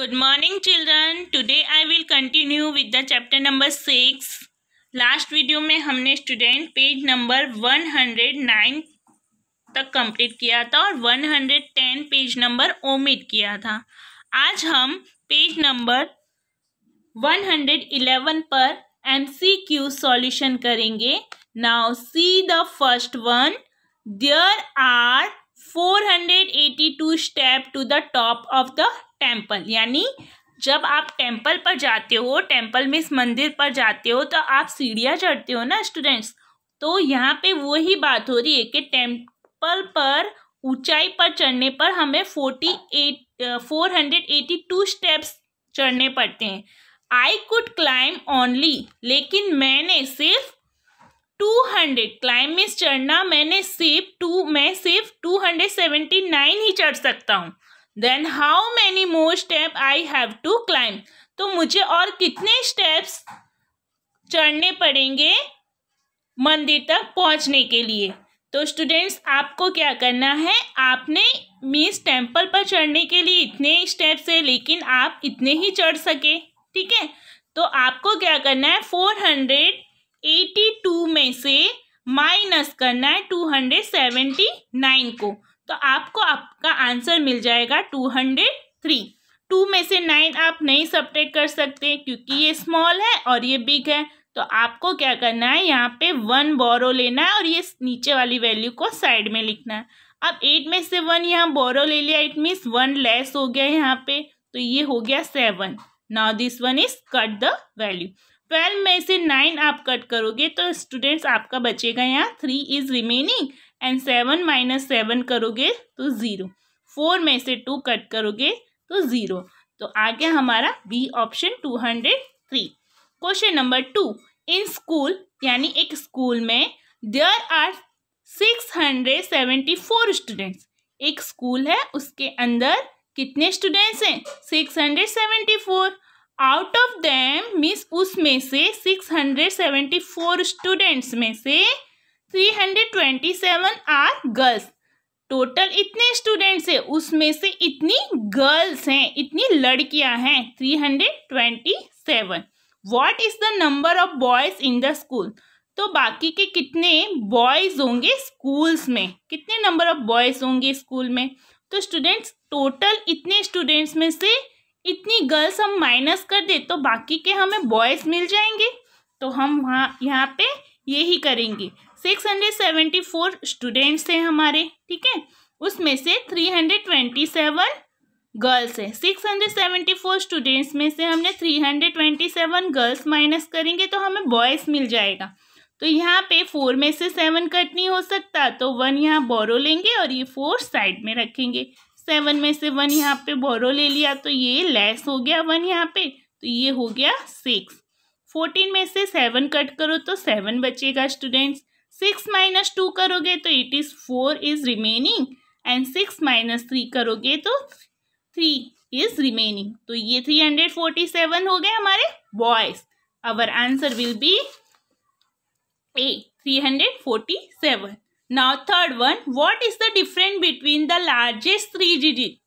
Good morning children. Today I will continue with the chapter number 6. Last video में हमने student page number 109 तक complete किया था और 110 पेज नंबर ओमिट किया था आज हम पेज नंबर 111 पर क्यू सॉल्यूशन करेंगे now see the first one there are 482 step to the top of the temple यानी जब आप टेम्पल पर जाते हो टेम्पल में इस मंदिर पर जाते हो तो आप सीढ़ियाँ चढ़ते हो ना स्टूडेंट्स तो यहाँ पे वो ही बात हो रही है कि टेम्पल पर ऊंचाई पर चढ़ने पर हमें forty eight four hundred eighty two steps चढ़ने पड़ते हैं आई कुड क्लाइम ओनली लेकिन मैंने सिर्फ टू हंड्रेड क्लाइम मीन्स चढ़ना मैंने सिर्फ टू मैं सिर्फ टू हंड्रेड सेवेंटी नाइन ही चढ़ सकता हूँ then how many more step I have to climb तो मुझे और कितने स्टेप्स चढ़ने पड़ेंगे मंदिर तक पहुंचने के लिए तो स्टूडेंट्स आपको क्या करना है आपने मीन्स टेम्पल पर चढ़ने के लिए इतने स्टेप्स है लेकिन आप इतने ही चढ़ सके ठीक है तो आपको क्या करना है फोर हंड्रेड एटी टू में से माइनस करना है टू हंड्रेड सेवेंटी नाइन को तो आपको आपका आंसर मिल जाएगा टू हंड्रेड थ्री टू में से नाइन आप नहीं सपरेट कर सकते क्योंकि ये स्मॉल है और ये बिग है तो आपको क्या करना है यहाँ पे वन बोरो लेना है और ये नीचे वाली वैल्यू को साइड में लिखना है अब एट में से वन यहाँ बोरो ले लिया इट मीन्स वन लेस हो गया यहाँ पे तो ये हो गया seven now this one is cut the value twelve में से नाइन आप कट करोगे तो स्टूडेंट्स आपका बचेगा यहाँ three is remaining and seven minus seven करोगे तो ज़ीरो फोर में से टू कट करोगे तो ज़ीरो तो आ गया हमारा B option two hundred three question number two in school यानी एक स्कूल में there are six hundred seventy four students एक स्कूल है उसके अंदर कितने स्टूडेंट्स हैं six hundred seventy four out of them means उसमें से six hundred seventy four students में से three hundred twenty seven are girls total इतने स्टूडेंट्स है उसमें से इतनी गर्ल्स हैं इतनी लड़कियां हैं three hundred twenty seven what is the number of boys in the school तो बाकी के कितने बॉयज होंगे स्कूल्स में कितने नंबर ऑफ बॉयज होंगे स्कूल में तो स्टूडेंट्स टोटल इतने स्टूडेंट्स में से इतनी गर्ल्स हम माइनस कर दे तो बाकी के हमें बॉयज मिल जाएंगे तो हम वहाँ यहाँ पे ये ही करेंगे six hundred seventy four students हैं हमारे ठीक है उसमें से three hundred twenty seven girls है फ़ोर स्टूडेंट्स में से हमने three hundred twenty seven girls minus करेंगे तो हमें बॉयज़ मिल जाएगा तो यहाँ पे फोर में से सेवन कट नहीं हो सकता तो वन यहाँ बोरो लेंगे और ये फोर साइड में रखेंगे सेवन में से वन यहाँ पे बोरो ले लिया तो ये लेस हो गया वन यहाँ पे तो ये हो गया सिक्स फोर्टीन में से सेवन कट करो तो सेवन बचेगा स्टूडेंट्स सिक्स माइनस टू करोगे तो it is four is remaining and six minus three करोगे तो थ्री इज रिमेनिंग तो ये थ्री हंड्रेड फोर्टी सेवन हो गए हमारे boys our answer will be a three hundred forty seven now third one what is the difference between the largest three digit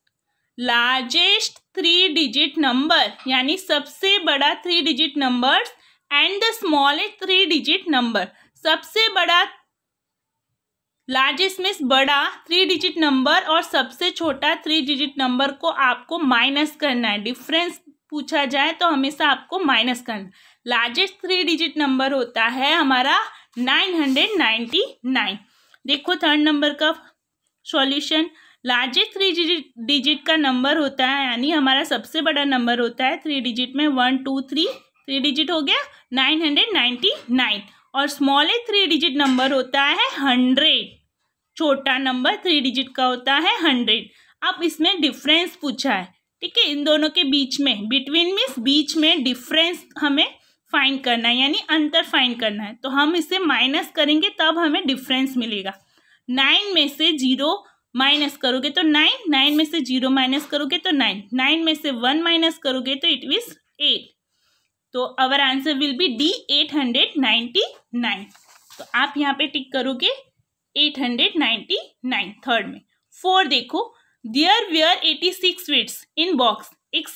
largest three digit number यानी सबसे बड़ा three digit number and the smallest three digit number सबसे बड़ा largest means बड़ा three digit number और सबसे छोटा three digit number को आपको माइनस करना है डिफरेंस पूछा जाए तो हमेशा आपको माइनस करना लार्जेस्ट थ्री डिजिट नंबर होता है हमारा नाइन हंड्रेड नाइन्टी नाइन देखो थर्ड नंबर का सॉल्यूशन लार्जेस्ट थ्री डिजिट का नंबर होता है यानी हमारा सबसे बड़ा नंबर होता है थ्री डिजिट में one two three three digit हो गया नाइन हंड्रेड नाइन्टी नाइन और स्मॉलेस्ट थ्री डिजिट नंबर होता है हंड्रेड छोटा नंबर थ्री डिजिट का होता है हंड्रेड अब इसमें डिफरेंस पूछा है ठीक है इन दोनों के बीच में बिटवीन मीन्स बीच में डिफरेंस हमें फाइंड करना है यानी अंतर फाइंड करना है तो हम इसे माइनस करेंगे तब हमें डिफरेंस मिलेगा नाइन में से जीरो माइनस करोगे तो नाइन नाइन में से जीरो माइनस करोगे तो नाइन नाइन में से वन माइनस करोगे तो इट विज एट तो our answer will be D eight hundred ninety nine तो आप यहाँ पे टिक करोगे eight hundred ninety nine third में फोर देखो there were eighty six sweets in box एक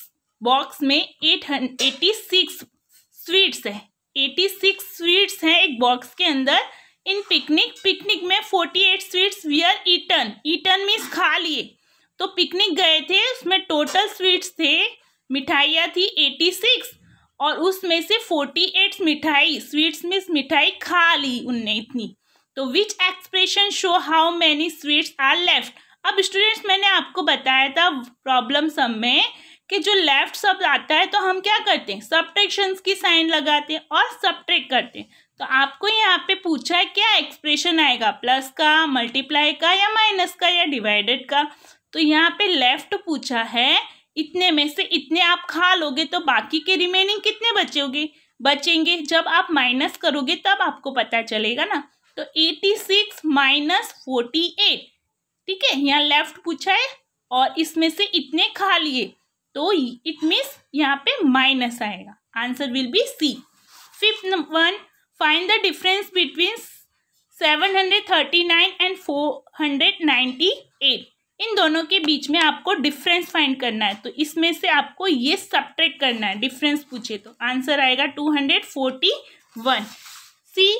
बॉक्स में एट एटी सिक्स स्वीट्स है एटी सिक्स स्वीट्स हैं एक बॉक्स के अंदर इन पिकनिक पिकनिक में forty eight sweets were eaten eaten means खा लिए तो पिकनिक गए थे उसमें टोटल स्वीट्स थे मिठाइयाँ थी एटी सिक्स और उसमें से फोर्टी एट मिठाई स्वीट्स मीन्स मिठाई खा ली उनने इतनी तो which expression show how many sweets are left अब स्टूडेंट्स मैंने आपको बताया था प्रॉब्लम सब में कि जो लेफ्ट शब्द आता है तो हम क्या करते हैं सब्ट्रैक्शंस की साइन लगाते हैं और सब्ट्रैक्ट करते हैं तो आपको यहाँ पे पूछा है क्या एक्सप्रेशन आएगा प्लस का मल्टीप्लाई का या माइनस का या डिवाइडेड का तो यहाँ पे लेफ्ट पूछा है इतने में से इतने आप खा लोगे तो बाकी के रिमेनिंग कितने बचोगे बचेंगे जब आप माइनस करोगे तब आपको पता चलेगा ना तो eighty six minus forty eight ठीक है यहाँ लेफ्ट पूछा है और इसमें से इतने खा लिए तो इट मीन्स यहाँ पे माइनस आएगा answer will be C fifth one the difference between seven hundred thirty nine and four hundred ninety eight इन दोनों के बीच में आपको डिफरेंस फाइंड करना है तो इसमें से आपको ये सब्ट्रैक्ट करना है डिफरेंस पूछे तो आंसर आएगा two hundred forty one C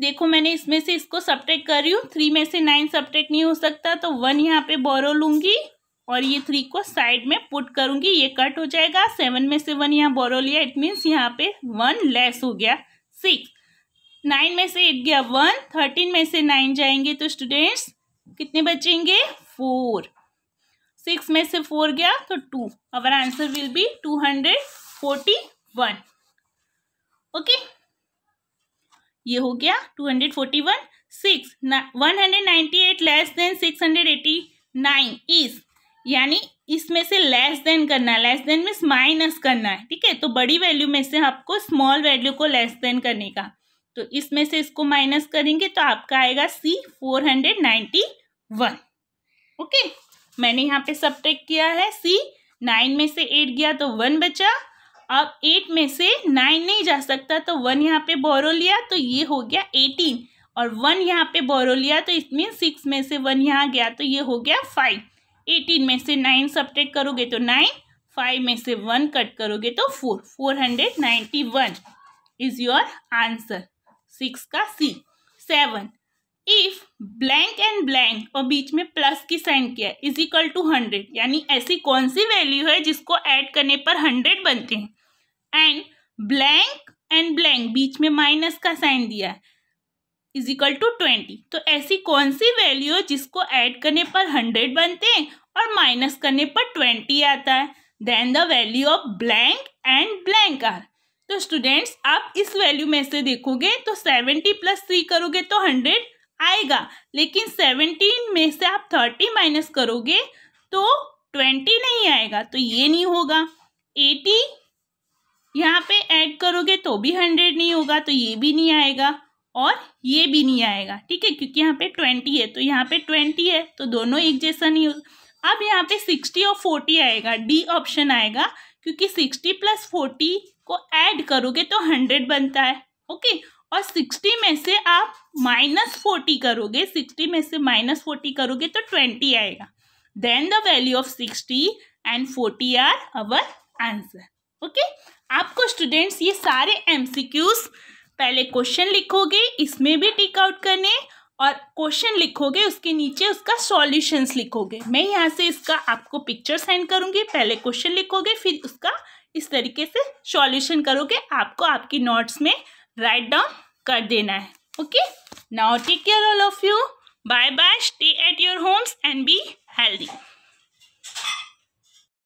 देखो मैंने इसमें से इसको सब्ट्रैक्ट कर रही हूँ थ्री में से नाइन सब्ट्रैक्ट नहीं हो सकता तो वन यहाँ पे बोरो लूंगी और ये थ्री को साइड में पुट करूंगी ये कट हो जाएगा सेवन में से वन यहाँ बोरो लिया इट मीन्स यहाँ पे वन लेस हो गया सिक्स नाइन में से एट गया वन थर्टीन में से नाइन जाएंगे तो स्टूडेंट्स कितने बचेंगे फोर सिक्स में से फोर गया तो two our answer will be two hundred forty one okay ये हो गया two hundred forty one six one hundred ninety eight less than six hundred eighty nine यानी इसमें से लेस देन करना है लेस देन मीन्स माइनस करना है ठीक है तो बड़ी वैल्यू में से आपको स्मॉल वैल्यू को लेस देन करने का तो इसमें से इसको माइनस करेंगे तो आपका आएगा C four hundred ninety one okay मैंने यहाँ पे सब किया है सी नाइन में से एट गया तो वन बचा अब एट में से नाइन नहीं जा सकता तो वन यहाँ पे बोरो लिया तो ये हो गया एटीन और वन यहाँ पे बोरो लिया तो इसमें सिक्स में से वन यहाँ गया तो ये हो गया फाइव एटीन में से नाइन सब्ट्रैक्ट करोगे तो नाइन फाइव में से वन कट करोगे तो four four hundred ninety one is your answer six का C seven if blank and blank और बीच में प्लस की साइन किया है इज इक्वल टू हंड्रेड यानी ऐसी कौन सी वैल्यू है जिसको ऐड करने पर हंड्रेड बनते हैं एंड ब्लैंक एंड ब्लैंक बीच में माइनस का साइन दिया है इज इक्वल टू ट्वेंटी तो ऐसी कौन सी वैल्यू है जिसको ऐड करने पर हंड्रेड बनते हैं और माइनस करने पर ट्वेंटी आता है then the value of blank and blank are तो स्टूडेंट्स आप इस वैल्यू में से देखोगे तो सेवेंटी प्लस थ्री करोगे तो हंड्रेड आएगा लेकिन सेवनटीन में से आप थर्टी माइनस करोगे तो ट्वेंटी नहीं आएगा तो ये नहीं होगा एटी यहाँ पे ऐड करोगे तो भी हंड्रेड नहीं होगा तो ये भी नहीं आएगा और ये भी नहीं आएगा ठीक है क्योंकि यहाँ पे ट्वेंटी है तो यहाँ पे ट्वेंटी है तो दोनों एक जैसा नहीं हो अब यहाँ पे सिक्सटी और फोर्टी आएगा डी ऑप्शन आएगा क्योंकि सिक्सटी प्लस फोर्टी को ऐड करोगे तो हंड्रेड बनता है ओके और सिक्सटी में से आप माइनस फोर्टी करोगे सिक्सटी में से माइनस फोर्टी करोगे तो ट्वेंटी आएगा then the value of sixty and forty are our answer okay आपको स्टूडेंट्स ये सारे एम सी क्यूज़ पहले क्वेश्चन लिखोगे इसमें भी टिक आउट करने और क्वेश्चन लिखोगे उसके नीचे उसका सॉल्यूशंस लिखोगे मैं यहाँ से इसका आपको पिक्चर सेंड करूँगी पहले क्वेश्चन लिखोगे फिर उसका इस तरीके से सॉल्यूशन करोगे आपको आपकी नोट्स में राइट डाउन कर देना है okay now take care all of you bye bye stay at your homes and be healthy